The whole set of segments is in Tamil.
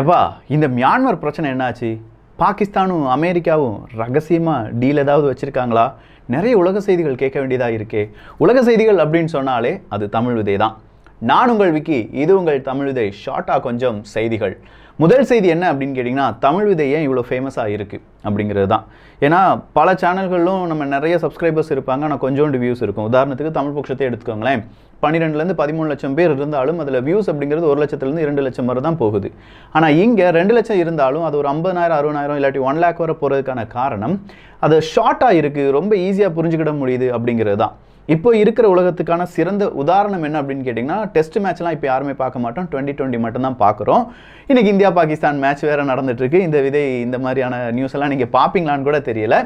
எப்பா இந்த மியான்மர் பிரச்சனை என்னாச்சு பாகிஸ்தானும் அமெரிக்காவும் ரகசியமாக டீல் ஏதாவது வச்சுருக்காங்களா நிறைய உலக செய்திகள் கேட்க வேண்டியதாக இருக்கே உலக செய்திகள் அப்படின்னு சொன்னாலே அது தமிழ் விதை தான் நான் உங்கள் விக்கி இது உங்கள் தமிழ் விதை ஷார்ட்டாக கொஞ்சம் செய்திகள் முதல் செய்தி என்ன அப்படின்னு கேட்டிங்கன்னா தமிழ் விதை ஏன் இவ்வளோ ஃபேமஸாக இருக்குது அப்படிங்கிறது தான் ஏன்னா பல சேனல்களும் நம்ம நிறைய சப்ஸ்கிரைபர்ஸ் இருப்பாங்க ஆனால் கொஞ்சோண்டு வியூஸ் இருக்கும் உதாரணத்துக்கு தமிழ் பட்சத்தை எடுத்துக்கோங்களேன் பன்னிரெண்டுலேருந்து பதிமூணு லட்சம் பேர் இருந்தாலும் அதில் வியூஸ் அப்படிங்கிறது ஒரு லட்சத்துலேருந்து இரண்டு லட்சம் வரை தான் போகுது ஆனால் இங்கே ரெண்டு லட்சம் இருந்தாலும் அது ஒரு ஐம்பதாயிரம் அறுபதாயிரம் இல்லாட்டி ஒன் லேக் வரை போகிறதுக்கான காரணம் அது ஷார்ட்டாக இருக்குது ரொம்ப ஈஸியாக புரிஞ்சுக்கிட முடியுது அப்படிங்கிறது தான் இப்போ இருக்கிற உலகத்துக்கான சிறந்த உதாரணம் என்ன அப்படின்னு கேட்டிங்கன்னா டெஸ்ட் மேட்ச்லாம் இப்போ யாருமே பார்க்க மாட்டோம் டுவெண்ட்டி டுவெண்ட்டி மட்டும்தான் பார்க்குறோம் இன்றைக்கி இந்தியா பாகிஸ்தான் மேட்ச் வேறு நடந்துட்டுருக்கு இந்த விதை இந்த மாதிரியான நியூஸ் எல்லாம் நீங்கள் பார்ப்பீங்களான்னு கூட தெரியல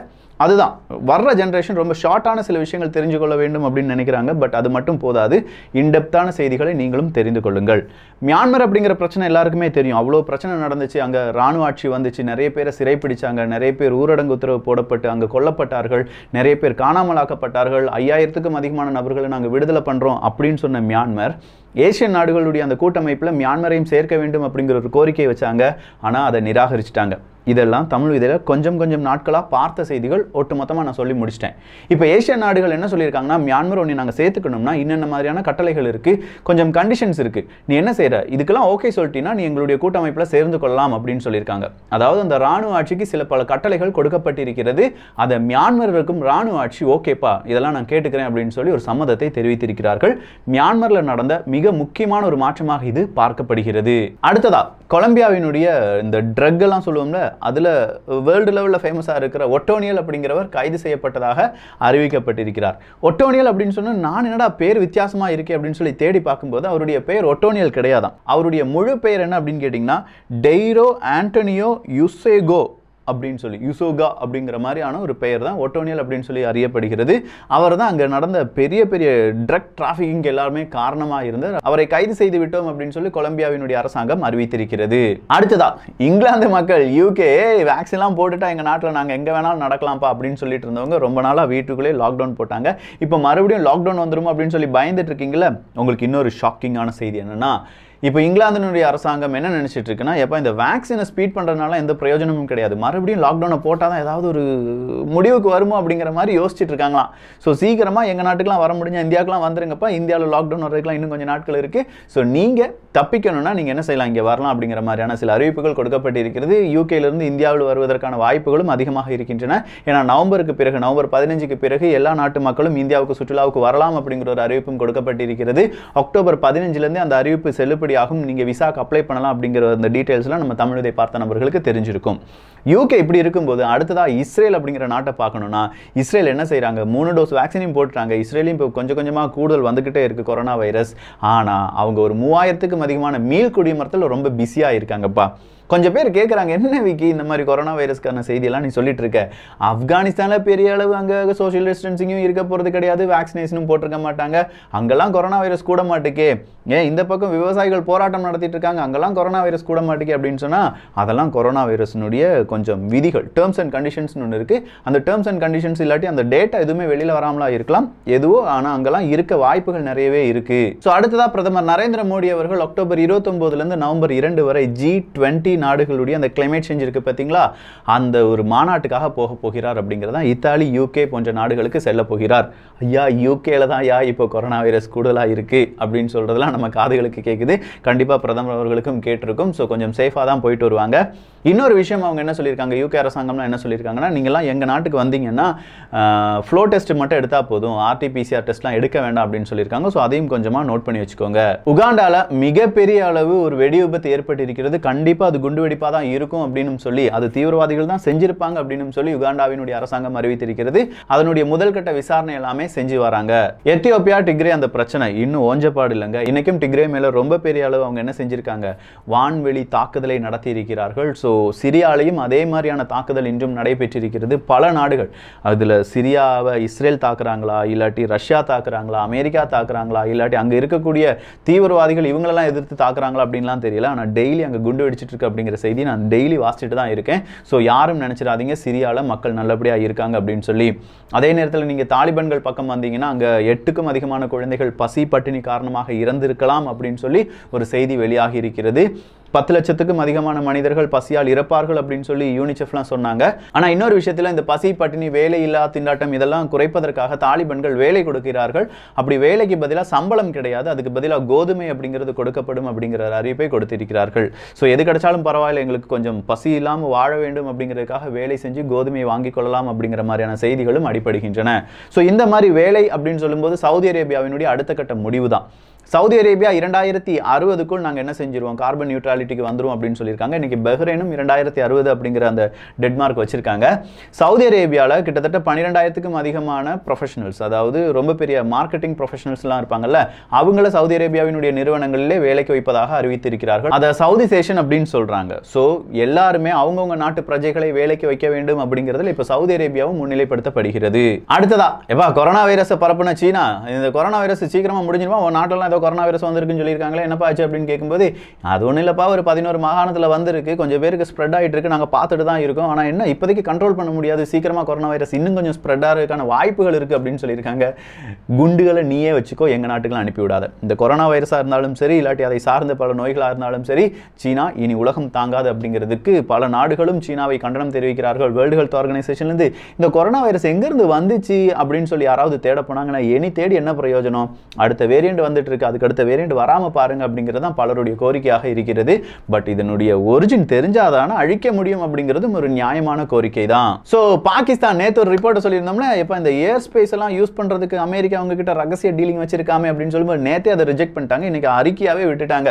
அதுதான் வர்ற ஜென்ரேஷன் ரொம்ப ஷார்ட்டான சில விஷயங்கள் தெரிஞ்சு கொள்ள வேண்டும் அப்படின்னு நினைக்கிறாங்க பட் அது மட்டும் போதாது இன்டெப்த்தான செய்திகளை நீங்களும் தெரிந்து கொள்ளுங்கள் மியான்மர் அப்படிங்கிற பிரச்சனை எல்லாருக்குமே தெரியும் அவ்வளோ பிரச்சனை நடந்துச்சு அங்கே ராணுவ ஆட்சி வந்துச்சு நிறைய பேரை சிறைப்பிடிச்சாங்க நிறைய பேர் ஊரடங்கு உத்தரவு போடப்பட்டு அங்கே கொல்லப்பட்டார்கள் நிறைய பேர் காணாமலாக்கப்பட்டார்கள் ஐயாயிரத்துக்கும் அதிகமான நபர்களை நாங்கள் விடுதலை பண்ணுறோம் அப்படின்னு சொன்ன மியான்மர் ஏசியன் நாடுகளுடைய அந்த கூட்டமைப்பில் மியான்மரையும் சேர்க்க வேண்டும் அப்படிங்கிற ஒரு கோரிக்கை வச்சாங்க ஆனால் அதை நிராகரிச்சிட்டாங்க இதெல்லாம் தமிழ் இதில் கொஞ்சம் கொஞ்சம் நாட்களாக பார்த்த செய்திகள் ஒட்டுமொத்தமாக நான் சொல்லி முடிச்சிட்டேன் இப்போ ஏஷிய நாடுகள் என்ன சொல்லியிருக்காங்கன்னா மியான்மர் ஒன்று நாங்கள் சேர்த்துக்கணும்னா இன்னென்ன மாதிரியான கட்டளைகள் இருக்குது கொஞ்சம் கண்டிஷன்ஸ் இருக்குது நீ என்ன செய்கிற இதுக்கெல்லாம் ஓகே சொல்லிட்டீங்கன்னா நீ எங்களுடைய கூட்டமைப்பில் சேர்ந்து கொள்ளலாம் அப்படின்னு சொல்லியிருக்காங்க அதாவது அந்த ராணுவ ஆட்சிக்கு சில பல கட்டளைகள் கொடுக்கப்பட்டிருக்கிறது அதை மியான்மர் ராணுவ ஆட்சி ஓகேப்பா இதெல்லாம் நான் கேட்டுக்கிறேன் அப்படின்னு சொல்லி ஒரு சம்மதத்தை தெரிவித்திருக்கிறார்கள் மியான்மரில் நடந்த மிக முக்கியமான ஒரு மாற்றமாக இது பார்க்கப்படுகிறது அடுத்ததா கொலம்பியாவினுடைய இந்த ட்ரக் எல்லாம் சொல்லுவோம்ல அதில் வேர்ல்டு லெவலில் ஃபேமஸாக இருக்கிற ஒட்டோனியல் அப்படிங்கிறவர் கைது செய்யப்பட்டதாக அறிவிக்கப்பட்டிருக்கிறார் ஒட்டோனியல் அப்படின்னு சொன்னால் நான் என்னடா பேர் வித்தியாசமாக இருக்கே அப்படின்னு சொல்லி தேடி பார்க்கும்போது அவருடைய பெயர் ஒட்டோனியல் கிடையாதான் அவருடைய முழு பெயர் என்ன அப்படின்னு கேட்டிங்கன்னா டெய்ரோ ஆண்டனியோ யுசேகோ அப்படின்னு சொல்லி யுசோகா அப்படிங்கிற மாதிரியான ஒரு பெயர் தான் ஒட்டோனியல் அப்படின்னு சொல்லி அறியப்படுகிறது அவர் தான் அங்கே நடந்த பெரிய பெரிய ட்ரக் டிராஃபிக்கிங் எல்லாருமே காரணமாக இருந்தார் அவரை கைது செய்து விட்டோம் அப்படின்னு சொல்லி கொலம்பியாவினுடைய அரசாங்கம் அறிவித்திருக்கிறது அடுத்ததா இங்கிலாந்து மக்கள் யூகே வேக்சின்லாம் போட்டுட்டா எங்கள் நாட்டில் நாங்கள் எங்கே வேணாலும் நடக்கலாம்ப்பா அப்படின்னு சொல்லிட்டு இருந்தவங்க ரொம்ப நாளாக வீட்டுக்குள்ளே லாக்டவுன் போட்டாங்க இப்போ மறுபடியும் லாக்டவுன் வந்துடும் அப்படின்னு சொல்லி பயந்துட்டு இருக்கீங்களே உங்களுக்கு இன்னொரு ஷாக்கிங்கான செய்தி என்னென்னா இப்போ இங்கிலாந்தினுடைய அரசாங்கம் என்ன நினச்சிட்டு இருக்குன்னா எப்போ இந்த வேக்சினை ஸ்பீட் பண்ணுறதுனால எந்த பிரயோஜனமும் கிடையாது மறுபடியும் லாக்டவுனை போட்டால் தான் ஏதாவது ஒரு முடிவுக்கு வருமோ அப்படிங்கிற மாதிரி யோசிச்சுட்டு இருக்காங்களாம் ஸோ சீக்கிரமாக எங்கள் நாட்டுக்கெலாம் வர முடிஞ்ச இந்தியாவுக்குலாம் வந்துருங்கப்பா இந்தியாவில் லாக்டவுன் வர்றதுக்குலாம் இன்னும் கொஞ்சம் நாட்கள் இருக்குது ஸோ நீங்கள் தப்பிக்கணும்னா நீங்கள் என்ன செய்யலாம் இங்கே வரலாம் அப்படிங்கிற மாதிரியான சில அறிவிப்புகள் கொடுக்கப்பட்டிருக்கிறது யூகேலேருந்து இந்தியாவில் வருவதற்கான வாய்ப்புகளும் அதிகமாக இருக்கின்றன ஏன்னா நவம்பருக்கு பிறகு நவம்பர் பதினஞ்சுக்கு பிறகு எல்லா நாட்டு மக்களும் இந்தியாவுக்கு சுற்றுலாவுக்கு வரலாம் அப்படிங்கிற ஒரு அறிவிப்பும் கொடுக்கப்பட்டிருக்கிறது அக்டோபர் பதினஞ்சுலேருந்து அந்த அறிவிப்பு செல்லுபடி ஆகும் நீங்கள் விசாக்கு அப்ளை பண்ணலாம் அப்படிங்கிற அந்த டீட்டெயில்ஸ்லாம் நம்ம தமிழதை பார்த்த நபர்களுக்கு தெரிஞ்சிருக்கும் யூகே இப்படி இருக்கும்போது அடுத்ததாக இஸ்ரேல் அப்படிங்கிற நாட்டை பார்க்கணும்னா இஸ்ரேல் என்ன செய்கிறாங்க மூணு டோஸ் வேக்சினையும் போட்டுறாங்க இஸ்ரேலையும் இப்போ கொஞ்சம் கொஞ்சமாக கூடுதல் வந்துக்கிட்டே இருக்குது கொரோனா வைரஸ் ஆனால் அவங்க ஒரு மூவாயிரத்துக்கும் அதிகமான மீள் குடிமரத்தில் ரொம்ப பிஸியாக இருக்காங்கப்பா கொஞ்சம் பேர் கேட்குறாங்க என்ன விக்கி இந்த மாதிரி கொரோனா வைரஸ்க்கான செய்தியெல்லாம் நீ சொல்லிட்டு இருக்க ஆப்கானிஸ்தானில் பெரிய அளவு அங்கே சோஷியல் டிஸ்டன்சிங்கும் இருக்க போகிறது கிடையாது வேக்சினேஷனும் போட்டிருக்க மாட்டாங்க அங்கெல்லாம் கொரோனா வைரஸ் கூட மாட்டுக்கே ஏன் இந்த பக்கம் விவசாயிகள் போராட்டம் நடத்திட்டு இருக்காங்க அங்கெல்லாம் கொரோனா வைரஸ் கூட மாட்டேக்கே அப்படின்னு சொன்னால் அதெல்லாம் கொரோனா வைரஸ்னுடைய கொஞ்சம் விதிகள் டேர்ம்ஸ் அண்ட் கண்டிஷன்ஸ்னு ஒன்று இருக்குது அந்த டேர்ம்ஸ் அண்ட் கண்டிஷன்ஸ் இல்லாட்டி அந்த டேட்டா எதுவுமே வெளியில் வராமலாம் இருக்கலாம் எதுவோ ஆனால் அங்கெல்லாம் இருக்க வாய்ப்புகள் நிறையவே இருக்குது ஸோ அடுத்ததாக பிரதமர் நரேந்திர மோடி அவர்கள் அக்டோபர் இருபத்தொம்போதுலேருந்து நவம்பர் இரண்டு வரை ஜி டுவெண்ட்டி நாடுகளுடைய அந்த கிளைமேட் சேஞ்ச் இருக்குது பார்த்தீங்களா அந்த ஒரு மாநாட்டுக்காக போக போகிறார் அப்படிங்கிறதா இத்தாலி யூகே போன்ற நாடுகளுக்கு செல்ல போகிறார் ஐயா யூகேல தான் ஐயா இப்போ கொரோனா வைரஸ் கூடுதலாக இருக்குது அப்படின்னு சொல்கிறதுலாம் நம்ம காதுகளுக்கு கேட்குது கண்டிப்பாக பிரதமர் அவர்களுக்கும் கேட்டிருக்கும் ஸோ கொஞ்சம் சேஃபாக தான் போயிட்டு வருவாங்க இன்னொரு விஷயம் அவங்க என்ன சொல்லியிருக்காங்க யூகே அரசாங்கம்லாம் என்ன சொல்லியிருக்காங்கன்னா நீங்கள்லாம் எங்கள் நாட்டுக்கு வந்தீங்கன்னா ஃப்ளோ டெஸ்ட் மட்டும் எடுத்தால் போதும் ஆர்டிபிசிஆர் டெஸ்ட்லாம் எடுக்க வேண்டாம் அப்படின்னு சொல்லியிருக்காங்க ஸோ அதையும் கொஞ்சமாக நோட் பண்ணி வச்சுக்கோங்க உகாண்டாவில் மிகப்பெரிய அளவு ஒரு வெடி விபத்து ஏற்பட்டு இருக்கிறது கண்டிப்பாக அது குண்டுவெடிப்பாக தான் இருக்கும் அப்படின்னு சொல்லி அது தீவிரவாதிகள் தான் செஞ்சிருப்பாங்க அப்படின்னு சொல்லி யுகாண்டாவினுடைய அரசாங்கம் அறிவித்திருக்கிறது அதனுடைய முதல் கட்ட விசாரணை எல்லாமே செஞ்சு வராங்க எத்தியோப்பியா டிக்ரே அந்த பிரச்சனை இன்னும் ஓஞ்சப்பாடு இல்லைங்க இன்னைக்கும் டிக்ரே மேலே ரொம்ப பெரிய அளவு அவங்க என்ன செஞ்சிருக்காங்க வான்வெளி தாக்குதலை நடத்தி இருக்கிறார்கள் ஸோ சிரியாலையும் அதே மாதிரியான தாக்குதல் இன்றும் நடைபெற்றிருக்கிறது பல நாடுகள் அதில் சிரியாவை இஸ்ரேல் தாக்குறாங்களா இல்லாட்டி ரஷ்யா தாக்குறாங்களா அமெரிக்கா தாக்குறாங்களா இல்லாட்டி அங்கே இருக்கக்கூடிய தீவிரவாதிகள் இவங்களெல்லாம் எதிர்த்து தாக்குறாங்களா அப்படின்லாம் தெரியல ஆனால் டெய்லி அங்கே குண்டு வெடிச்சிட்டு இருக்க அப்படிங்கிற செய்தி நான் டெய்லி வாசிச்சுட்டு தான் இருக்கேன் ஸோ யாரும் நினச்சிடாதீங்க சிரியாவில் மக்கள் நல்லபடியாக இருக்காங்க அப்படின்னு சொல்லி அதே நேரத்தில் நீங்கள் தாலிபான்கள் பக்கம் வந்தீங்கன்னா அங்கே எட்டுக்கும் அதிகமான குழந்தைகள் பசி பட்டினி காரணமாக இறந்திருக்கலாம் அப்படின்னு சொல்லி ஒரு செய்தி வெளியாகி இருக்கிறது பத்து லட்சத்துக்கும் அதிகமான மனிதர்கள் பசியால் இறப்பார்கள் அப்படின்னு சொல்லி யூனிசெஃப்லாம் சொன்னாங்க ஆனால் இன்னொரு விஷயத்தில் இந்த பசி பட்டினி வேலை இல்லா திண்டாட்டம் இதெல்லாம் குறைப்பதற்காக தாலிபன்கள் வேலை கொடுக்கிறார்கள் அப்படி வேலைக்கு பதிலாக சம்பளம் கிடையாது அதுக்கு பதிலாக கோதுமை அப்படிங்கிறது கொடுக்கப்படும் அப்படிங்கிற அறிவிப்பை கொடுத்திருக்கிறார்கள் ஸோ எது கிடைச்சாலும் பரவாயில்ல எங்களுக்கு கொஞ்சம் பசி இல்லாமல் வாழ வேண்டும் அப்படிங்கிறதுக்காக வேலை செஞ்சு கோதுமையை வாங்கிக் கொள்ளலாம் அப்படிங்கிற மாதிரியான செய்திகளும் அடிப்படுகின்றன ஸோ இந்த மாதிரி வேலை அப்படின்னு சொல்லும்போது சவுதி அரேபியாவினுடைய அடுத்த கட்ட முடிவு தான் சவுதி அரேபியா இரண்டாயிரத்தி அறுபதுக்குள் நாங்கள் என்ன செஞ்சிருவோம் கார்பன் நியூட்ராலிட்டிக்கு வந்துடும் அப்படின்னு சொல்லியிருக்காங்க இன்றைக்கி பஹ்ரைனும் இரண்டாயிரத்தி அறுபது அப்படிங்கிற அந்த டெட்மார்க் வச்சுருக்காங்க சவுதி அரேபியாவில் கிட்டத்தட்ட பன்னிரெண்டாயிரத்துக்கும் அதிகமான ப்ரொஃபஷனல்ஸ் அதாவது ரொம்ப பெரிய மார்க்கெட்டிங் ப்ரொஃபஷனல்ஸ்லாம் இருப்பாங்கல்ல அவங்கள சவுதி அரேபியாவினுடைய நிறுவனங்களிலே வேலைக்கு வைப்பதாக அறிவித்திருக்கிறார்கள் அதை சவுதி சேஷன் அப்படின்னு சொல்கிறாங்க ஸோ எல்லாருமே அவங்கவுங்க நாட்டு பிரஜைகளை வேலைக்கு வைக்க வேண்டும் அப்படிங்கிறதுல இப்போ சவுதி அரேபியாவும் முன்னிலைப்படுத்தப்படுகிறது அடுத்ததா எப்பா கொரோனா வைரஸை பரப்புன சீனா இந்த கொரோனா வைரஸ் சீக்கிரமாக முடிஞ்சிருமா உன் நாட்டெல்லாம் ஏதோ கொரோனா வைரஸ் வந்திருக்குன்னு சொல்லியிருக்காங்களே என்னப்பா ஆச்சு அப்படின்னு கேட்கும்போது அது ஒன்றும் இல்லைப்பா ஒரு பதினோரு மாகாணத்தில் வந்திருக்கு கொஞ்சம் பேருக்கு ஸ்ப்ரெட் ஆகிட்டு இருக்கு நாங்கள் பார்த்துட்டு தான் இருக்கோம் ஆனால் என்ன இப்போதைக்கு கண்ட்ரோல் பண்ண முடியாது சீக்கிரமாக கொரோனா வைரஸ் இன்னும் கொஞ்சம் ஸ்ப்ரெட் ஆகிறதுக்கான வாய்ப்புகள் இருக்குது அப்படின்னு சொல்லியிருக்காங்க குண்டுகளை நீயே வச்சுக்கோ எங்கள் நாட்டுக்கு அனுப்பிவிடாத இந்த கொரோனா வைரஸாக இருந்தாலும் சரி இல்லாட்டி அதை சார்ந்த பல நோய்களாக இருந்தாலும் சரி சீனா இனி உலகம் தாங்காது அப்படிங்கிறதுக்கு பல நாடுகளும் சீனாவை கண்டனம் தெரிவிக்கிறார்கள் வேர்ல்டு ஹெல்த் ஆர்கனைசேஷன்லேருந்து இந்த கொரோனா வைரஸ் எங்கேருந்து வந்துச்சு அப்படின்னு சொல்லி யாராவது தேட போனாங்கன்னா எனி தேடி என்ன பிரயோஜனம் அடுத்த வேரியண்ட் வந்துட்டு இருக்கு இருக்குது அடுத்த வேரியண்ட் வராமல் பாருங்க அப்படிங்கிறது தான் பலருடைய கோரிக்கையாக இருக்கிறது பட் இதனுடைய ஒரிஜின் தெரிஞ்சாதானே அழிக்க முடியும் அப்படிங்கிறதும் ஒரு நியாயமான கோரிக்கை தான் ஸோ பாகிஸ்தான் நேற்று ஒரு ரிப்போர்ட்டை சொல்லியிருந்தோம்னா இப்போ இந்த ஏர் ஸ்பேஸ் எல்லாம் யூஸ் பண்ணுறதுக்கு அமெரிக்கா அவங்ககிட்ட ரகசிய டீலிங் வச்சிருக்காமே அப்படின்னு சொல்லும்போது நேற்றே அதை ரிஜெக்ட் பண்ணிட்டாங்க இன்னைக்கு அறிக்கையாகவே விட்டுட்டாங்க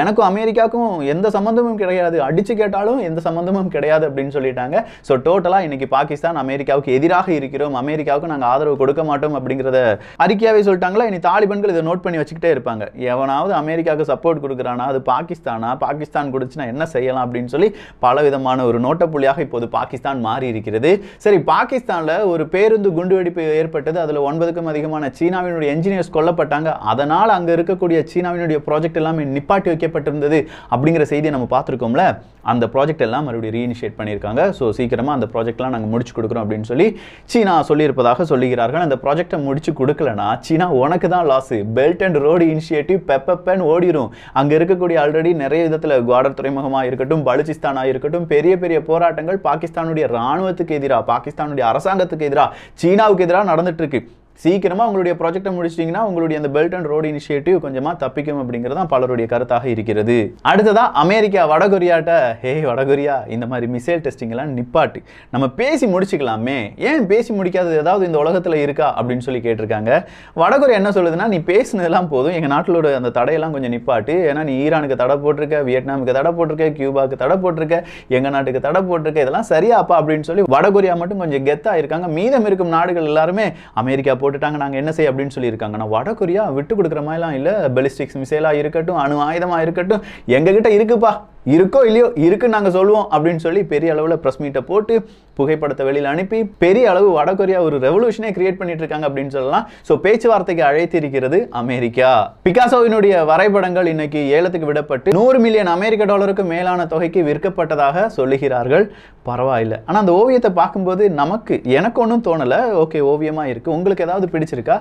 எனக்கும் அமெரிக்காவுக்கும் எந்த சம்மந்தமும் கிடையாது அடிச்சு கேட்டாலும் எந்த சம்மந்தமும் கிடையாது அப்படின்னு சொல்லிட்டாங்க ஸோ டோட்டலாக இன்னைக்கு பாகிஸ்தான் அமெரிக்காவுக்கு எதிராக இருக்கிறோம் அமெரிக்காவுக்கு நாங்கள் ஆதரவு கொடுக்க மாட்டோம் அப்படிங்கிறத அறிக்கையாகவே சொல்லிட்டாங்களா இனி தாலிபன்கள் இதை நோட் பண்ணி வச்சுக்கிட்டே இருப்பாங்க எவனாவது அமெரிக்காவுக்கு சப்போர்ட் கொடுக்குறானா அது பாகிஸ்தானா பாகிஸ்தான் கொடுச்சுன்னா என்ன செய்யலாம் அப்படின்னு சொல்லி பல விதமான ஒரு நோட்டப்புள்ளியாக இப்போது பாகிஸ்தான் மாறி இருக்கிறது சரி பாகிஸ்தானில் ஒரு பேருந்து குண்டுவெடிப்பு ஏற்பட்டது அதில் ஒன்பதுக்கும் அதிகமான சீனாவினுடைய என்ஜினியர்ஸ் கொல்லப்பட்டாங்க அதனால் அங்கே இருக்கக்கூடிய சீனாவினுடைய ப்ராஜெக்ட் எல்லாமே நிப்பாட்டி வைக்கப்பட்டிருந்தது அப்படிங்கிற செய்தியை நம்ம பார்த்துருக்கோம்ல அந்த ப்ராஜெக்ட் எல்லாம் மறுபடியும் ரீஇனிஷியேட் பண்ணியிருக்காங்க ஸோ சீக்கிரமாக அந்த ப்ராஜெக்ட்லாம் நாங்கள் முடிச்சு கொடுக்குறோம் அப்படின்னு சொல்லி சீனா சொல்லியிருப்பதாக சொல்லுகிறார்கள் அந்த ப்ராஜெக்டை முடிச்சு கொடுக்கலனா சீனா உனக்கு தான் loss belt and road road initiative பெப்பப்பேன்னு ஓடிடும் அங்கே இருக்கக்கூடிய ஆல்ரெடி நிறைய விதத்தில் குவாடர் துறைமுகமாக இருக்கட்டும் பலுச்சிஸ்தானாக இருக்கட்டும் பெரிய பெரிய போராட்டங்கள் பாகிஸ்தானுடைய ராணுவத்துக்கு எதிராக பாகிஸ்தானுடைய அரசாங்கத்துக்கு எதிராக சீனாவுக்கு எதிராக நடந்துட்டு இருக்கு சீக்கிரமாக உங்களுடைய ப்ராஜெக்டை முடிச்சிட்டிங்கன்னா உங்களுடைய அந்த பெல்ட் அண்ட் ரோடு இனிஷியேட்டிவ் கொஞ்சமாக தப்பிக்கும் அப்படிங்கிறது தான் பலருடைய கருத்தாக இருக்கிறது அடுத்ததாக அமெரிக்கா வடகொரியாட்ட ஹே வடகொரியா இந்த மாதிரி மிசைல் டெஸ்டிங்லாம் நிப்பாட்டு நம்ம பேசி முடிச்சுக்கலாமே ஏன் பேசி முடிக்காதது ஏதாவது இந்த உலகத்தில் இருக்கா அப்படின்னு சொல்லி கேட்டிருக்காங்க வடகொரியா என்ன சொல்லுதுன்னா நீ பேசினதெல்லாம் போதும் எங்கள் நாட்டிலோட அந்த தடையெல்லாம் கொஞ்சம் நிப்பாட்டு ஏன்னா நீ ஈரானுக்கு தடை போட்டிருக்க வியட்நாமுக்கு தடை போட்டிருக்க கியூபாவுக்கு தடை போட்டிருக்க எங்கள் நாட்டுக்கு தடை போட்டிருக்க இதெல்லாம் சரியாப்பா அப்படின்னு சொல்லி வடகொரியா மட்டும் கொஞ்சம் கெத்தாக இருக்காங்க மீதம் இருக்கும் நாடுகள் எல்லாருமே அமெரிக்கா போட்டுட்டாங்க நாங்கள் என்ன செய்ய அப்படின்னு சொல்லியிருக்காங்கண்ணா நான் வட கொரியா விட்டு கொடுக்குற மாதிரிலாம் இல்லை பெலிஸ்டிக்ஸ் மிசைலாக இருக்கட்டும் அணு ஆயுதமாக இருக்கட்டும் எங்ககிட்ட இருக்குப்பா இருக்கோ இல்லையோ இருக்குன்னு நாங்கள் சொல்லுவோம் அப்படின்னு சொல்லி பெரிய அளவில் ப்ரெஸ் மீட்டை போட்டு புகைப்படத்தை வெளியில் அனுப்பி பெரிய அளவு வடகொரியா ஒரு ரெவல்யூஷனே கிரியேட் பண்ணிட்டு இருக்காங்க அப்படின்னு சொல்லலாம் ஸோ பேச்சுவார்த்தைக்கு அழைத்திருக்கிறது அமெரிக்கா பிகாசோவினுடைய வரைபடங்கள் இன்னைக்கு ஏலத்துக்கு விடப்பட்டு நூறு மில்லியன் அமெரிக்க டாலருக்கு மேலான தொகைக்கு விற்கப்பட்டதாக சொல்லுகிறார்கள் பரவாயில்லை ஆனால் அந்த ஓவியத்தை பார்க்கும்போது நமக்கு எனக்கு ஒன்றும் தோணலை ஓகே ஓவியமாக இருக்குது உங்களுக்கு ஏதாவது பிடிச்சிருக்கா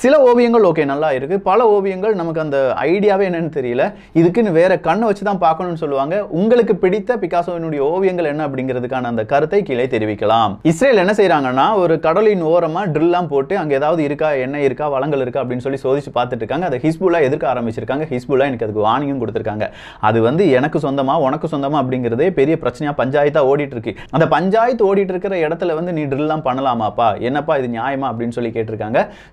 சில ஓவியங்கள் ஓகே நல்லா இருக்குது பல ஓவியங்கள் நமக்கு அந்த ஐடியாவே என்னன்னு தெரியல இதுக்குன்னு வேறு கண்ணை வச்சு தான் பார்க்கணும்னு சொல்லுவாங்க உங்களுக்கு பிடித்த பிகாசோவினுடைய ஓவியங்கள் என்ன அப்படிங்கிறதுக்கான அந்த கருத்தை கீழே தெரிவிக்கலாம் இஸ்ரேல் என்ன செய்கிறாங்கன்னா ஒரு கடலின் ஓரமாக ட்ரில்லாம் போட்டு அங்கே ஏதாவது இருக்கா என்ன இருக்கா வளங்கள் இருக்கா அப்படின்னு சொல்லி சோதிச்சு பார்த்துட்டு இருக்காங்க அதை ஹிஸ்புல்லா எதிர்க்க ஆரம்பிச்சிருக்காங்க ஹிஸ்புல்லா எனக்கு அதுக்கு வாணியும் கொடுத்துருக்காங்க அது வந்து எனக்கு சொந்தமாக உனக்கு சொந்தமாக அப்படிங்கிறதே பெரிய பிரச்சனையாக பஞ்சாயத்தாக ஓடிட்டு இருக்கு அந்த பஞ்சாயத்து ஓடிட்டு இருக்கிற இடத்துல வந்து நீ ட்ரில்லாம் பண்ணலாமாப்பா என்னப்பா இது நியாயமா அப்படின்னு சொல்லி கேட்டிருக்காங்க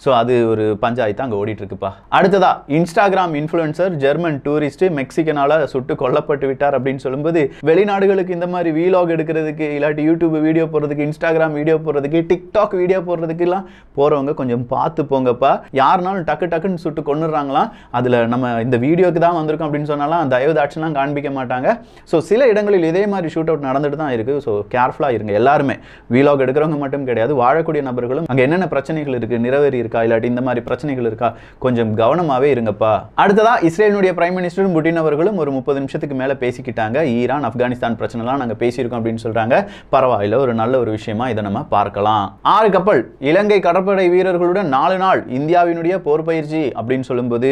ஸோ அது ஒரு பஞ்சாயத்து அங்கே ஓடிட்டுருக்குப்பா அடுத்ததா இன்ஸ்டாகிராம் இன்ஃப்ளூயன்சர் ஜெர்மன் டூரிஸ்ட்டு மெக்சிகனால் சுட்டு கொல்லப்பட்டு விட்டார் அப்படின்னு சொல்லும்போது வெளிநாடுகளுக்கு இந்த மாதிரி வீலாக் எடுக்கிறதுக்கு இல்லாட்டி யூடியூப் வீடியோ போடுறதுக்கு இன்ஸ்டாகிராம் வீடியோ போடுறதுக்கு டிக்டாக் வீடியோ போடுறதுக்குலாம் போகிறவங்க கொஞ்சம் பார்த்து போங்கப்பா யாருனாலும் டக்கு டக்குன்னு சுட்டு கொண்டுடுறாங்களாம் அதில் நம்ம இந்த வீடியோக்கு தான் வந்திருக்கோம் அப்படின்னு சொன்னாலாம் தயவு ஆக்ஷன்லாம் காண்பிக்க மாட்டாங்க ஸோ சில இடங்களில் இதே மாதிரி ஷூட் அவுட் நடந்துட்டு தான் இருக்குது ஸோ கேர்ஃபுல்லாக இருங்க எல்லாருமே வீலாக் எடுக்கிறவங்க மட்டும் கிடையாது வாழக்கூடிய நபர்களும் அங்கே என்னென்ன பிரச்சனைகள் இருக்குது நிறவேறி இருக்கா இல்லாட்டி இந்த மாதிரி பிரச்சனைகள் இருக்கா கொஞ்சம் கவனமாகவே இருங்கப்பா அடுத்ததாக இஸ்ரேலினுடைய பிரைம் மினிஸ்டரும் புட்டின் அவர்களும் ஒரு முப்பது நிமிஷத்துக்கு மேலே பேசிக்கிட்டாங்க ஈரான் ஆப்கானிஸ்தான் பிரச்சனைலாம் நாங்கள் பேசியிருக்கோம் அப்படின்னு சொல்கிறாங்க பரவாயில்ல ஒரு நல்ல ஒரு விஷயமா இதை நம்ம பார்க்கலாம் ஆறு கப்பல் இலங்கை கடற்படை வீரர்களுடன் நாலு நாள் இந்தியாவினுடைய போர் பயிற்சி அப்படின்னு சொல்லும்போது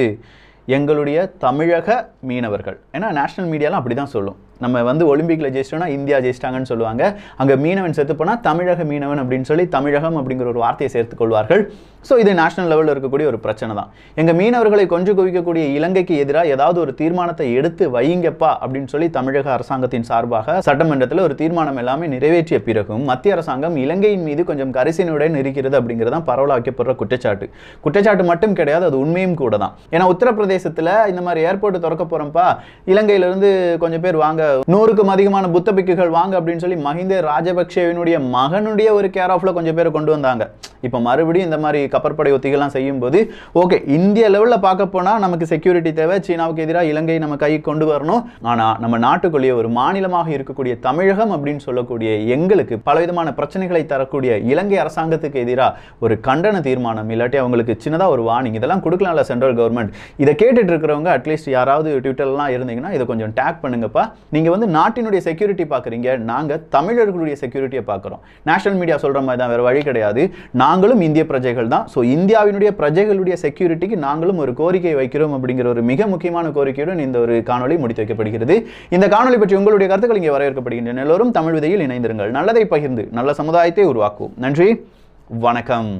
எங்களுடைய தமிழக மீனவர்கள் ஏன்னா நேஷனல் மீடியாலாம் அப்படி தான் சொல்லும் நம்ம வந்து ஒலிம்பிக்கில் ஜெயிச்சிட்டோம்னா இந்தியா ஜெயிச்சிட்டாங்கன்னு சொல்லுவாங்க அங்கே மீனவன் செத்து போனால் தமிழக மீனவன் அப்படின்னு சொல்லி தமிழகம் அப்படிங்கிற ஒரு வார்த்தையை கொள்வார்கள் ஸோ இது நேஷனல் லெவலில் இருக்கக்கூடிய ஒரு பிரச்சனை தான் எங்கள் மீனவர்களை கொஞ்சம் குவிக்கக்கூடிய இலங்கைக்கு எதிராக ஏதாவது ஒரு தீர்மானத்தை எடுத்து வைங்கப்பா அப்படின்னு சொல்லி தமிழக அரசாங்கத்தின் சார்பாக சட்டமன்றத்தில் ஒரு தீர்மானம் எல்லாமே நிறைவேற்றிய பிறகும் மத்திய அரசாங்கம் இலங்கையின் மீது கொஞ்சம் கரிசினுடன் இருக்கிறது அப்படிங்கிறது தான் பரவலாக்கப்படுற குற்றச்சாட்டு குற்றச்சாட்டு மட்டும் கிடையாது அது உண்மையும் கூட தான் ஏன்னா உத்தரப்பிரதேசத்தில் இந்த மாதிரி ஏர்போர்ட் திறக்க போகிறோம்ப்பா இலங்கையிலேருந்து கொஞ்சம் பேர் வாங்க நூறுக்கும் அதிகமான புத்த பிக்குகள் வாங்க அப்படின்னு சொல்லி மஹிந்த ராஜபக்சேவினுடைய மகனுடைய ஒரு கேர் ஆஃப்ல கொஞ்சம் பேர் கொண்டு வந்தாங்க இப்போ மறுபடியும் இந்த மாதிரி கப்பற்படை ஒத்திகள்லாம் செய்யும் போது ஓகே இந்திய லெவலில் பார்க்க போனால் நமக்கு செக்யூரிட்டி தேவை சீனாவுக்கு எதிராக இலங்கை நம்ம கை கொண்டு வரணும் ஆனால் நம்ம நாட்டுக்குள்ளேயே ஒரு மாநிலமாக இருக்கக்கூடிய தமிழகம் அப்படின்னு சொல்லக்கூடிய எங்களுக்கு பலவிதமான பிரச்சனைகளை தரக்கூடிய இலங்கை அரசாங்கத்துக்கு எதிராக ஒரு கண்டன தீர்மானம் இல்லாட்டி அவங்களுக்கு சின்னதாக ஒரு வார்னிங் இதெல்லாம் கொடுக்கலாம்ல சென்ட்ரல் கவர்மெண்ட் இதை கேட்டுட்டு இருக்கிறவங்க அட்லீஸ்ட் யாராவது ட்விட்டர்லாம் இருந்தீங்கன்னா இதை கொஞ்சம் டேக் பண்ணுங்கப்பா நீங்கள் வந்து நாட்டினுடைய செக்யூரிட்டி பார்க்குறீங்க நாங்கள் தமிழர்களுடைய செக்யூரிட்டியை பார்க்குறோம் நேஷனல் மீடியா சொல்கிற மாதிரி தான் வேறு வழி கிடையாது நாங்களும் இந்திய பிரஜைகள் தான் ஸோ இந்தியாவினுடைய பிரஜைகளுடைய செக்யூரிட்டிக்கு நாங்களும் ஒரு கோரிக்கை வைக்கிறோம் அப்படிங்கிற ஒரு மிக முக்கியமான கோரிக்கையுடன் இந்த ஒரு காணொலி முடித்து வைக்கப்படுகிறது இந்த காணொலி பற்றி உங்களுடைய கருத்துக்கள் இங்கே வரவேற்கப்படுகின்றன எல்லோரும் தமிழ் விதையில் இணைந்திருங்கள் நல்லதை பகிர்ந்து நல்ல சமுதாயத்தை உருவாக்குவோம் நன்றி வணக்கம்